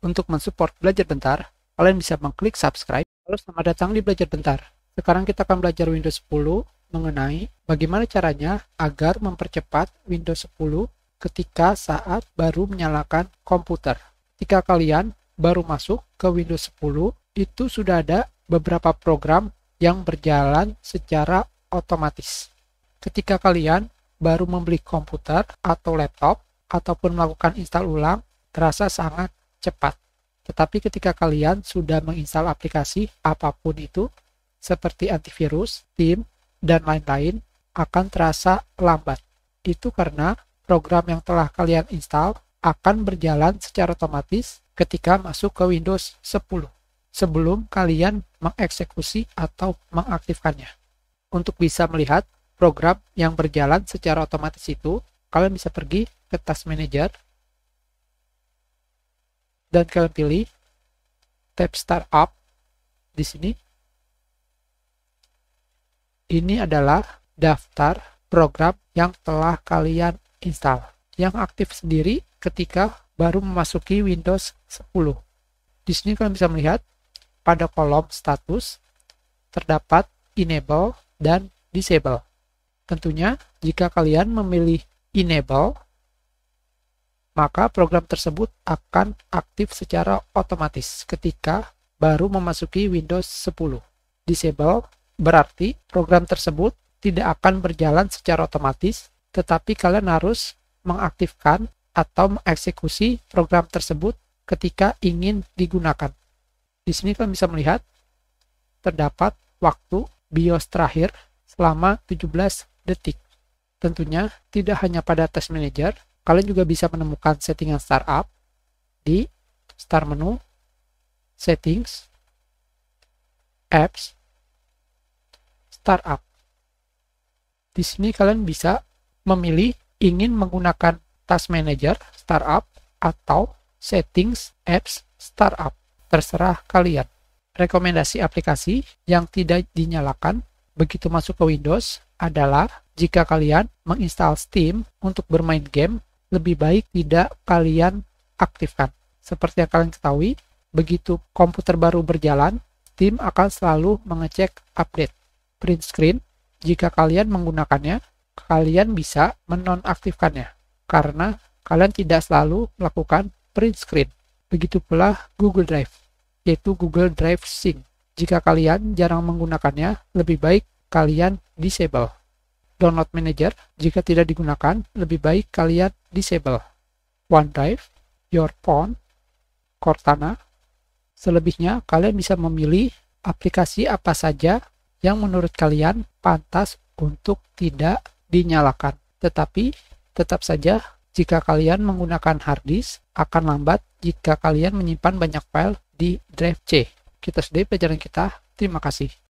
Untuk mensupport belajar bentar, kalian bisa mengklik subscribe. Lalu selamat datang di belajar bentar. Sekarang kita akan belajar Windows 10 mengenai bagaimana caranya agar mempercepat Windows 10 ketika saat baru menyalakan komputer. Ketika kalian baru masuk ke Windows 10, itu sudah ada beberapa program yang berjalan secara otomatis. Ketika kalian baru membeli komputer atau laptop ataupun melakukan install ulang, terasa sangat cepat. Tetapi ketika kalian sudah menginstal aplikasi apapun itu, seperti antivirus, PIM, dan lain-lain, akan terasa lambat. Itu karena program yang telah kalian install akan berjalan secara otomatis ketika masuk ke Windows 10 sebelum kalian mengeksekusi atau mengaktifkannya. Untuk bisa melihat program yang berjalan secara otomatis itu, kalian bisa pergi ke Task Manager dan kalian pilih tab Start Up di sini. Ini adalah daftar program yang telah kalian install yang aktif sendiri ketika baru memasuki Windows 10. Di sini kalian bisa melihat pada kolom status terdapat enable dan disable. Tentunya jika kalian memilih enable maka program tersebut akan aktif secara otomatis ketika baru memasuki Windows 10. Disable berarti program tersebut tidak akan berjalan secara otomatis, tetapi kalian harus mengaktifkan atau mengeksekusi program tersebut ketika ingin digunakan. Di sini kalian bisa melihat terdapat waktu BIOS terakhir selama 17 detik. Tentunya tidak hanya pada Task Manager, Kalian juga bisa menemukan settingan startup di start menu settings apps startup. Di sini kalian bisa memilih ingin menggunakan task manager startup atau settings apps startup. Terserah kalian. Rekomendasi aplikasi yang tidak dinyalakan begitu masuk ke Windows adalah jika kalian menginstal Steam untuk bermain game lebih baik tidak kalian aktifkan. Seperti yang kalian ketahui, begitu komputer baru berjalan, tim akan selalu mengecek update print screen. Jika kalian menggunakannya, kalian bisa menonaktifkannya karena kalian tidak selalu melakukan print screen. Begitu pula Google Drive, yaitu Google Drive Sync. Jika kalian jarang menggunakannya, lebih baik kalian disable. Download Manager, jika tidak digunakan, lebih baik kalian disable OneDrive, Your Phone, Cortana. Selebihnya, kalian bisa memilih aplikasi apa saja yang menurut kalian pantas untuk tidak dinyalakan. Tetapi, tetap saja jika kalian menggunakan hard disk akan lambat jika kalian menyimpan banyak file di drive C. Kita sudahi pelajaran kita. Terima kasih.